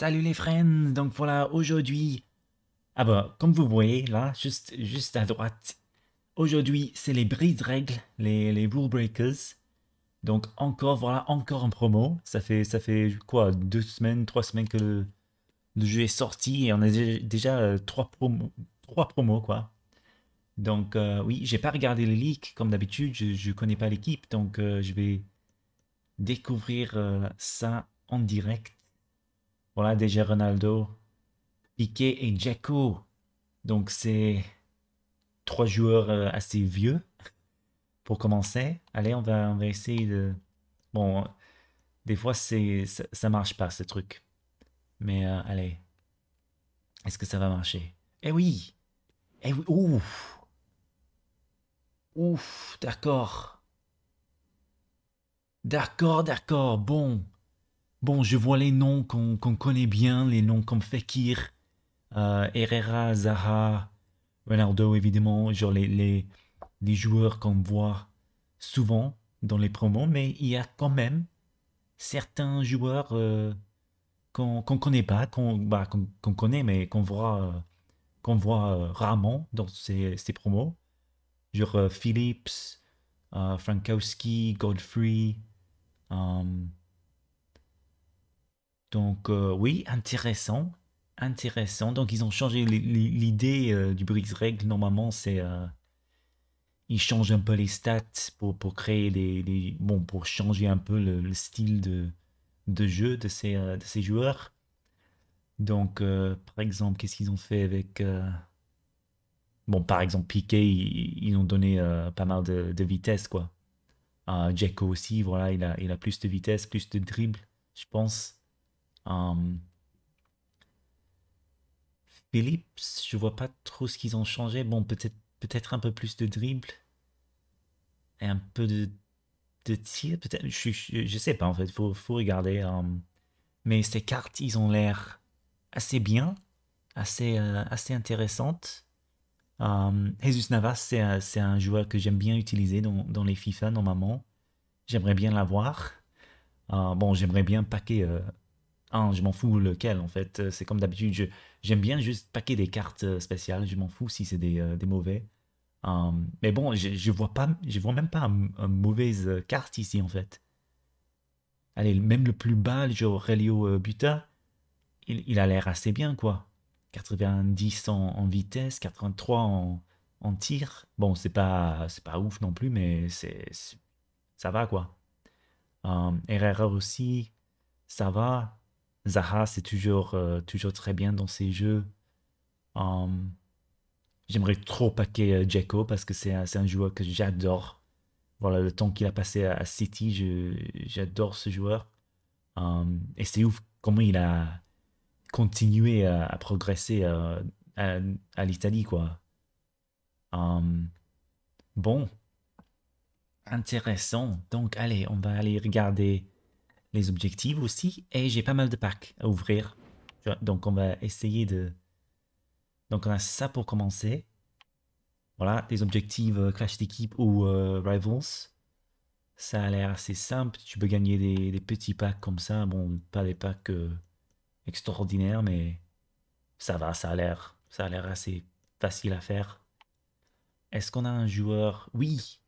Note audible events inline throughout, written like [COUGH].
Salut les friends, donc voilà aujourd'hui. Ah bah comme vous voyez là, juste, juste à droite, aujourd'hui c'est les brides règles, les, les rule breakers. Donc encore voilà, encore en promo. Ça fait ça fait quoi, deux semaines, trois semaines que le, jeu est sorti et on a déjà, euh, trois promos, trois promos quoi. Donc euh, oui, j'ai pas regardé les leaks comme d'habitude, je, je connais pas l'équipe, donc euh, je vais découvrir ça en direct. Voilà déjà Ronaldo, Piqué et Jacko. Donc c'est trois joueurs euh, assez vieux pour commencer. Allez, on va, essayer de... Bon, des fois ça, marche pas ce truc. Mais euh, allez, est-ce que ça va marcher Eh oui Eh oui Ouf Ouf, d'accord. D'accord, d'accord, bon. Bon, je vois les noms qu'on connaît bien, les noms comme Fekir, euh, Herrera, Zaha, Ronaldo, évidemment, genre les, les, joueurs qu'on voit souvent dans les promos, mais il y a quand même certains joueurs euh, qu'on ne connaît pas, bah, qu'on connaît, mais qu'on voit, euh, qu'on voit euh, rarement dans ces, promos. Genre Phillips, Frankowski, Godfrey, donc euh, oui, intéressant, intéressant. Donc ils ont changé l'idée euh, du BRIx règle Normalement, c'est euh, ils changent un peu les stats pour, pour créer des, bon pour changer un peu le, style de, jeu de ces, joueurs. Donc par exemple, qu'est-ce qu'ils ont fait avec bon par exemple Piqué, ils, ont donné pas mal de, vitesse quoi. Jacko ah, aussi, voilà, il a, il a plus de vitesse, plus de dribble, je pense. Um, je vois pas trop ce qu'ils ont changé. Bon, peut-être peut-être un peu plus de dribble et un peu de, de tir. Peut-être, je, je, sais pas en fait. Faut faut regarder. Hum. mais ces cartes, ils ont l'air assez bien, assez euh, assez intéressantes. Hum. Jesus Navas, euh, c'est un, joueur que j'aime bien utiliser dans, dans, les FIFA normalement. J'aimerais bien l'avoir. Hum. bon, j'aimerais bien paquer euh, ah, je m'en fous lequel en fait. Euh, c'est comme d'habitude, j'aime bien juste paquer des cartes euh, spéciales, je m'en fous si c'est des, euh, mauvais. mais bon, je, je, vois pas, je vois même pas un mauvaise carte ici en fait. Allez, même le plus bas, le jeu Buta, il, a l'air assez bien quoi. 90 en, en vitesse, 83 en, en tir. Bon, c'est pas, c'est pas ouf non plus, mais c'est, ça va quoi. Euh, RR aussi, ça va. Zaha, c'est toujours, euh, toujours très bien dans ses jeux. Hum, j'aimerais trop paquer Jacko euh, parce que c'est un, un, joueur que j'adore. Voilà, le temps qu'il a passé à, City, j'adore ce joueur. Hum, et c'est ouf comment il a continué à, progresser euh, à, l'Italie, quoi. Hum, bon, intéressant. Donc, allez, on va aller regarder les objectifs aussi. Et j'ai pas mal de packs à ouvrir. Donc on va essayer de... Donc on a ça pour commencer. Voilà, des objectifs euh, clash d'équipe ou euh, rivals. Ça a l'air assez simple. Tu peux gagner des, petits packs comme ça. Bon, pas des packs euh, extraordinaires, mais ça va, ça a l'air. Ça a l'air assez facile à faire. Est-ce qu'on a un joueur Oui.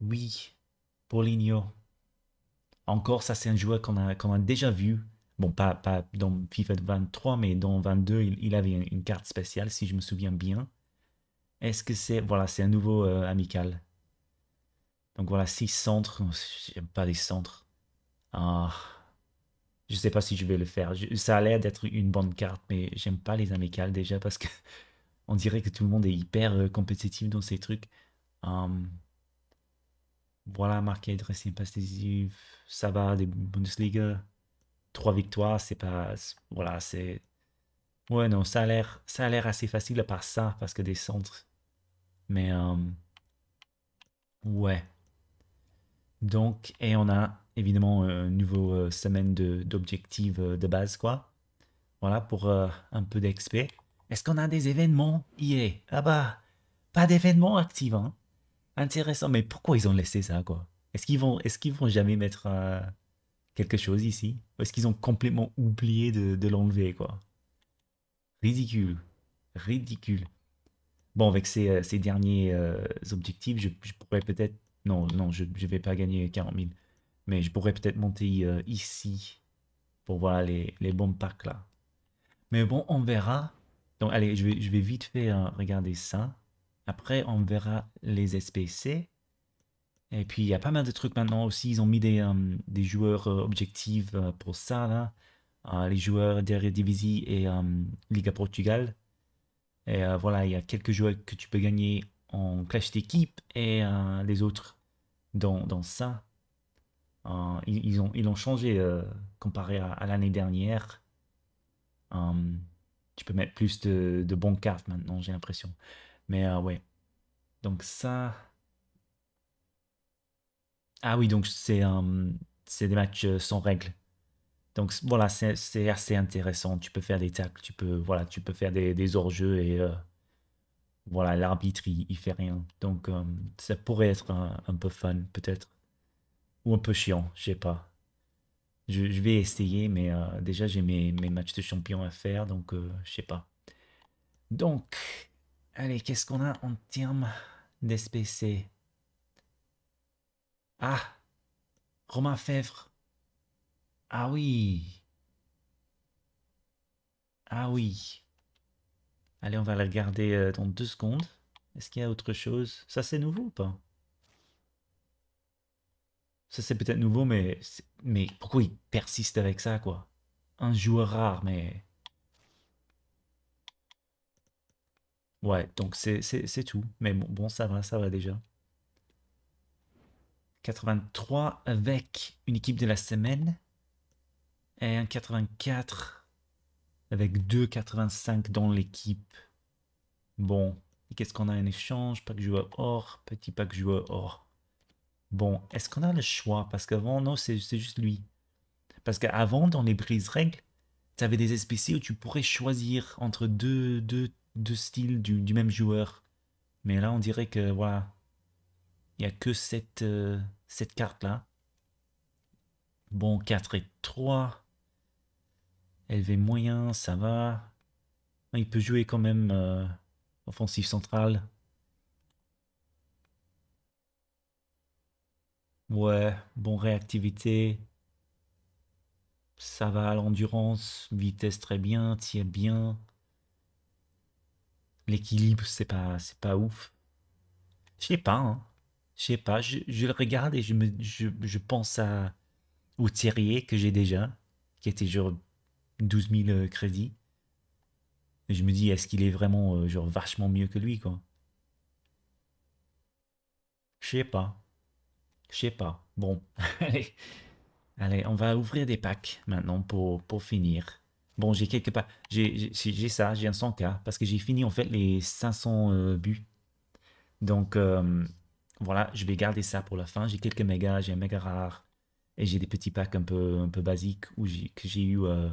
Oui. Paulinho encore, ça, c'est un joueur qu'on a, déjà vu. Bon, pas, dans FIFA 23, mais dans 22, il, avait une, carte spéciale, si je me souviens bien. Est-ce que c'est. Voilà, c'est un nouveau euh, amical. Donc voilà, 6 centres. J'aime pas les centres. Ah. Je sais pas si je vais le faire. ça a l'air d'être une bonne carte, mais j'aime pas les amicales déjà parce que [LAUGHS] on dirait que tout le monde est hyper euh, compétitif dans ces trucs. Hum, voilà, marqué dressing passif ça va, des Bundesliga, trois victoires, c'est pas. Voilà, c'est. Ouais, non, ça a l'air, ça a l'air assez facile à part ça, parce que des centres. Mais. Euh, ouais. Donc, et on a évidemment euh, une nouvelle euh, semaine d'objectifs de, base, quoi. Voilà, pour un peu d'XP. Est-ce qu'on a des événements hier Ah bah, pas d'événements actifs, hein intéressant, mais pourquoi ils ont laissé ça, quoi Est-ce qu'ils vont, est qu'ils vont jamais mettre euh, quelque chose ici Est-ce qu'ils ont complètement oublié de, l'enlever, quoi Ridicule. Ridicule. Bon, avec ces, euh, derniers euh, objectifs, je, pourrais peut-être... Non, non, je ne vais pas gagner 40 000. Mais je pourrais peut-être monter ici pour voir les, les bons packs, là. Mais bon, on verra. Donc, allez, je vais, je vais vite fait hein, regarder ça. Après, on verra les SPC. Et puis, il y a pas mal de trucs maintenant aussi. Ils ont mis des, euh, des joueurs euh, objectifs euh, pour ça, les joueurs DIVISI et Liga Portugal. Et voilà, il y a quelques joueurs que tu peux gagner en clash d'équipe et les autres dans, ça. Ils, ont, ils ont changé comparé à, l'année dernière. tu peux mettre plus de, de bons cartes maintenant, j'ai l'impression. Mais euh, ouais. Donc ça. Ah oui, donc c'est euh, des matchs euh, sans règles. Donc voilà, c'est assez intéressant. Tu peux faire des tacles, tu peux, voilà, tu peux faire des, des hors-jeux et voilà, l'arbitre, il, fait rien. Donc ça pourrait être un, peu fun, peut-être. Ou un peu chiant, je sais pas. Je, vais essayer, mais déjà j'ai mes, mes, matchs de champion à faire, donc je sais pas. Donc, Allez, qu'est-ce qu'on a en termes d'SPC Ah Romain Fèvre. Ah oui Ah oui Allez, on va la regarder euh, dans deux secondes. Est-ce qu'il y a autre chose Ça, c'est nouveau ou pas Ça, c'est peut-être nouveau, mais, mais pourquoi il persiste avec ça, quoi Un joueur rare, mais... Ouais, donc c'est tout. Mais bon, ça va, ça va déjà. 83 avec une équipe de la semaine. Et un 84 avec 2,85 dans l'équipe. Bon, qu'est-ce qu'on a un échange Pack joueur or, petit pack joueur or. Bon, est-ce qu'on a le choix Parce qu'avant, non, c'est juste lui. Parce qu'avant, dans les brises règles, tu avais des SPC où tu pourrais choisir entre deux, deux de style du, même joueur. Mais là, on dirait que voilà, il n'y a que cette, euh, cette carte-là. Bon, 4 et 3. élevé moyen, ça va. Il peut jouer quand même offensive euh, offensif central. Ouais, bon réactivité. Ça va, à l'endurance, vitesse très bien, tient bien l'équilibre, c'est pas, c'est pas ouf. Je sais pas, hein. Je sais pas, je, le regarde et je, me, je, pense à, au Thierry que j'ai déjà, qui était genre 12 000 euh, crédits. je me dis, est-ce qu'il est vraiment euh, genre vachement mieux que lui, quoi Je sais pas. Je sais pas. Bon, [LAUGHS] allez. Allez, on va ouvrir des packs maintenant pour, pour finir. Bon, j'ai quelque part, j'ai ça, j'ai un 100K, parce que j'ai fini en fait les 500 euh, buts. Donc euh, voilà, je vais garder ça pour la fin. J'ai quelques méga, j'ai un méga rare, et j'ai des petits packs un peu, un peu basiques où que j'ai eu euh,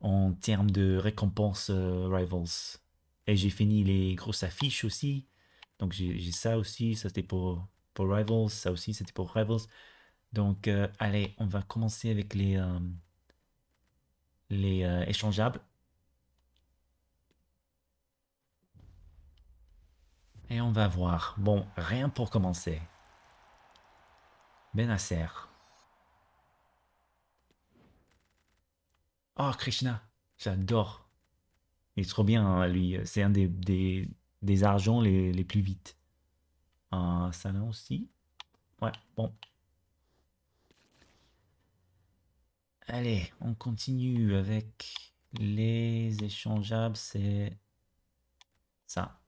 en termes de récompenses Rivals. Et j'ai fini les grosses affiches aussi. Donc j'ai ça aussi, ça c'était pour, pour Rivals, ça aussi c'était pour Rivals. Donc allez, on va commencer avec les les euh, échangeables. Et on va voir. Bon, rien pour commencer. Benasser. Oh, Krishna. J'adore. Il est trop bien, hein, lui. C'est un des, des, des argents les, les plus vite. un ah, ça aussi. Ouais, bon. Allez, on continue avec les échangeables, c'est ça.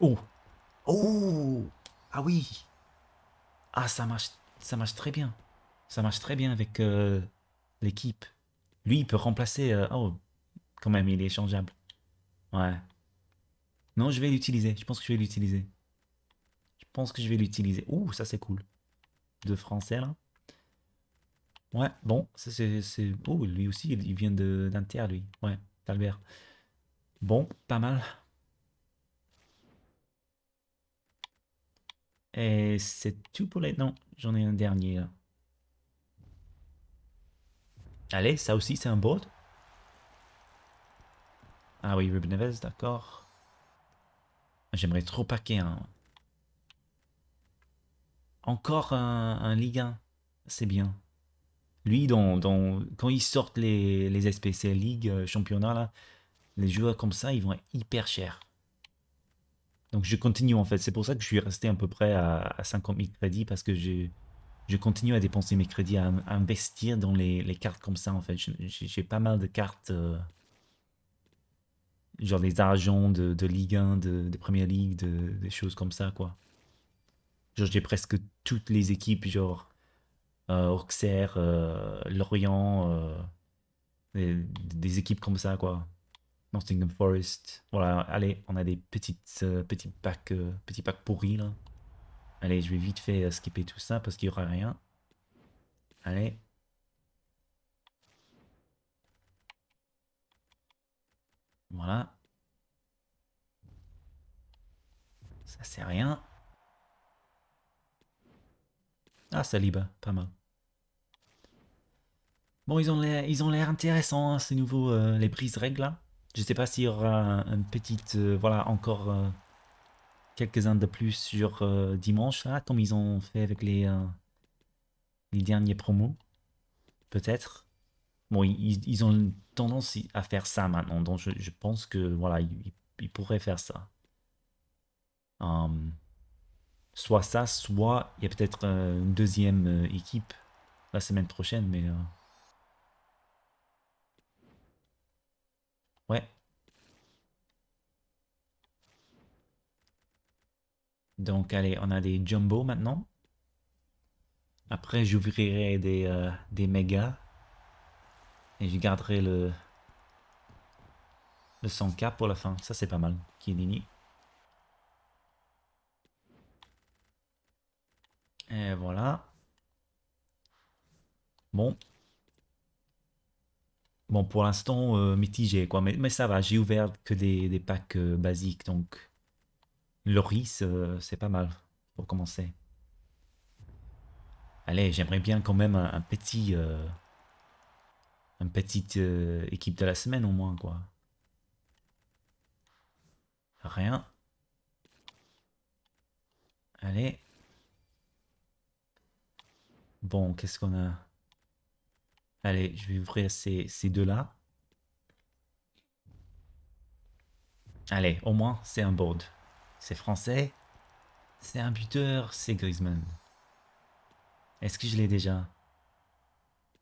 Oh Oh Ah oui Ah, ça marche, ça marche très bien. Ça marche très bien avec euh, l'équipe. Lui, il peut remplacer... Euh, oh, quand même, il est échangeable. Ouais. Non, je vais l'utiliser. Je pense que je vais l'utiliser pense que je vais l'utiliser. Ouh, ça c'est cool. De français là. Ouais, bon, c'est... beau oh, lui aussi, il vient d'Inter, lui. Ouais, d'Albert. Bon, pas mal. Et c'est tout pour les... Non, j'en ai un dernier là. Allez, ça aussi c'est un beau Ah oui, Ruben Neves, d'accord. J'aimerais trop paquer un encore un, Ligue 1. C'est bien. Lui, quand ils sortent les, les SPC League, euh, championnat, là, les joueurs comme ça, ils vont hyper cher. Donc je continue en fait. C'est pour ça que je suis resté à peu près à, 50 000 crédits parce que je, continue à dépenser mes crédits, à, investir dans les, cartes comme ça en fait. J'ai pas mal de cartes, euh, genre des argents de, Ligue 1, de, Première Ligue, des choses comme ça quoi. Genre, j'ai presque toutes les équipes, genre euh, Auxerre, euh, Lorient, euh, des, équipes comme ça, quoi. Nottingham Forest. Voilà, allez, on a des petites, petits packs, petits packs pourris, là. Allez, je vais vite fait skipper tout ça parce qu'il y aura rien. Allez. Voilà. Ça c'est rien. Ah, Saliba, pas mal. Bon, ils ont l'air, ils ont l'air intéressants, hein, ces nouveaux, euh, les brise règles Je sais pas s'il y aura un, petit, euh, voilà, encore euh, quelques-uns de plus sur dimanche, là, comme ils ont fait avec les, les derniers promos. Peut-être. Bon, ils, ils, ont tendance à faire ça maintenant, donc je, je pense que, voilà, ils, ils pourraient faire ça. Hum soit ça, soit il y a peut-être euh, une deuxième euh, équipe la semaine prochaine, mais... Euh, ouais. Donc, allez, on a des jumbo maintenant. Après, j'ouvrirai des, des mégas. Et je garderai le, le 100K pour la fin. Ça, c'est pas mal. Kienini. Et voilà. Bon. Bon, pour l'instant, euh, mitigé, quoi. Mais, mais ça va, j'ai ouvert que des, packs euh, basiques, donc... Loris, euh, c'est pas mal, pour commencer. Allez, j'aimerais bien quand même un, un petit... une petite équipe de la semaine, au moins, quoi. Rien. Allez. Bon, qu'est-ce qu'on a Allez, je vais ouvrir ces, deux-là. Allez, au moins, c'est un board. C'est français. C'est un buteur, c'est Griezmann. Est-ce que je l'ai déjà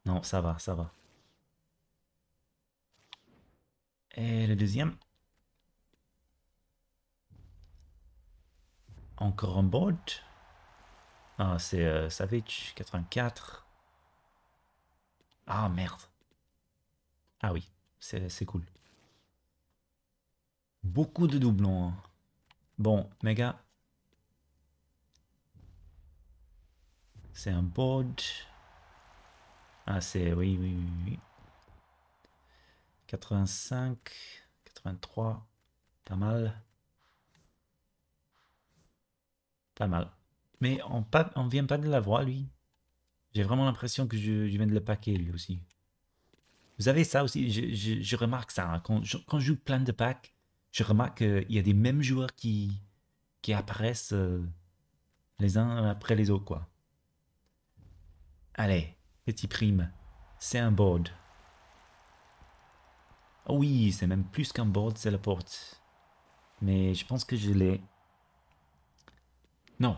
Non, ça va, ça va. Et le deuxième Encore un board ah, c'est euh, Savage 84. Ah merde. Ah oui, c'est cool. Beaucoup de doublons. Hein. Bon, méga. C'est un board. Ah, c'est... Oui, oui, oui, oui. 85, 83. Pas mal. Pas mal. Mais on, ne vient pas de la voir lui. J'ai vraiment l'impression que je, viens de le paquer, lui aussi. Vous avez ça aussi, je, remarque ça. Hein. Quand, je, joue plein de packs, je remarque qu'il y a des mêmes joueurs qui, apparaissent euh, les uns après les autres, quoi. Allez, petit prime. C'est un board. Oh oui, c'est même plus qu'un board, c'est la porte. Mais je pense que je l'ai. Non,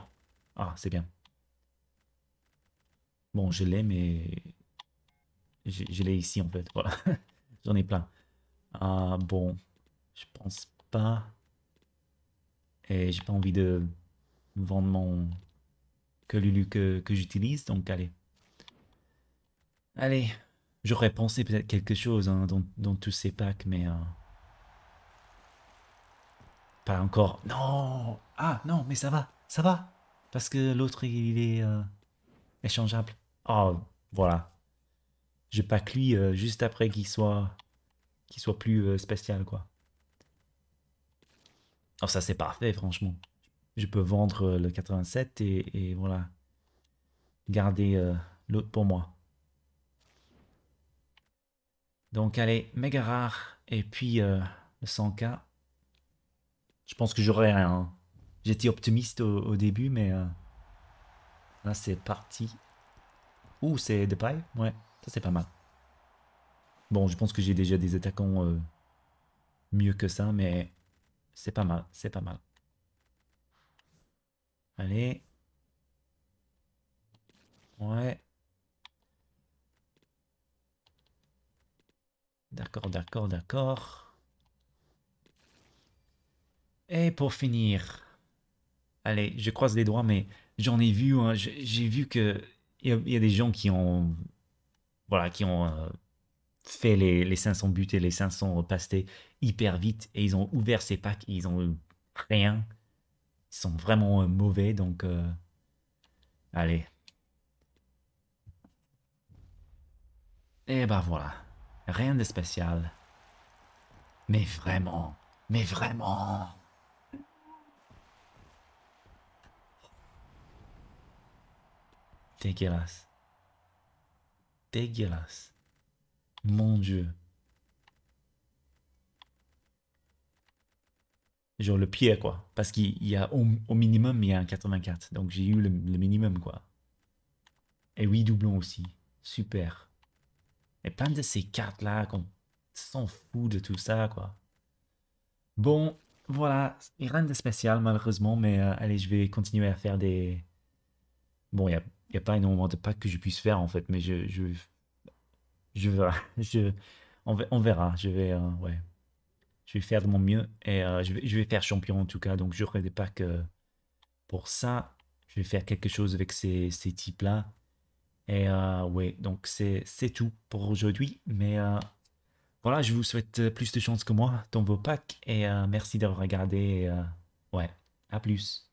ah, c'est bien. Bon, je l'ai, mais... Je, l'ai ici, en fait. Voilà. [LAUGHS] J'en ai plein. Ah, bon. Je pense pas. Et j'ai pas envie de vendre mon... Que Lulu que, que j'utilise, donc allez. Allez. J'aurais pensé peut-être quelque chose hein, dans, tous ces packs, mais... Euh, pas encore. Non Ah, non, mais ça va, ça va parce que l'autre, il est euh, échangeable. Oh, voilà. Je que lui, euh, juste après qu'il soit, qu'il soit plus euh, spécial, quoi. Oh, ça, c'est parfait, franchement. Je peux vendre le 87 et, et voilà. Garder l'autre pour moi. Donc, allez, méga rare. Et puis, le 100K. Je pense que j'aurai rien. Hein. J'étais optimiste au, début, mais euh, là c'est parti. Ouh, c'est de paille Ouais, ça c'est pas mal. Bon, je pense que j'ai déjà des attaquants euh, mieux que ça, mais c'est pas mal, c'est pas mal. Allez. Ouais. D'accord, d'accord, d'accord. Et pour finir, allez, je croise les doigts, mais j'en ai vu, hein, j'ai vu que il y, a des gens qui ont, voilà, qui ont euh, fait les, 500 buts et les 500 pastés hyper vite et ils ont ouvert ces packs, ils ont eu rien, ils sont vraiment euh, mauvais, donc euh, allez. Et eh ben voilà, rien de spécial. Mais vraiment, mais vraiment. Dégueulasse. Dégueulasse. Mon Dieu. Genre le pire, quoi. Parce qu'il y a au, minimum, il y a un 84. Donc j'ai eu le, minimum, quoi. Et oui, doublons aussi. Super. Et plein de ces cartes-là, qu'on s'en fout de tout ça, quoi. Bon, voilà. Rien de spécial, malheureusement. Mais euh, allez, je vais continuer à faire des... Bon, il y a n'y a pas énormément de packs que je puisse faire en fait, mais je, je, je, [LAUGHS] je on, verra. Je vais, euh, ouais, je vais faire de mon mieux et euh, je, vais, je vais faire champion en tout cas. Donc j'aurai des packs pour ça. Je vais faire quelque chose avec ces, ces types là. Et euh, ouais, donc c'est tout pour aujourd'hui. Mais voilà, je vous souhaite plus de chance que moi dans vos packs et merci d'avoir regardé. ouais, à plus.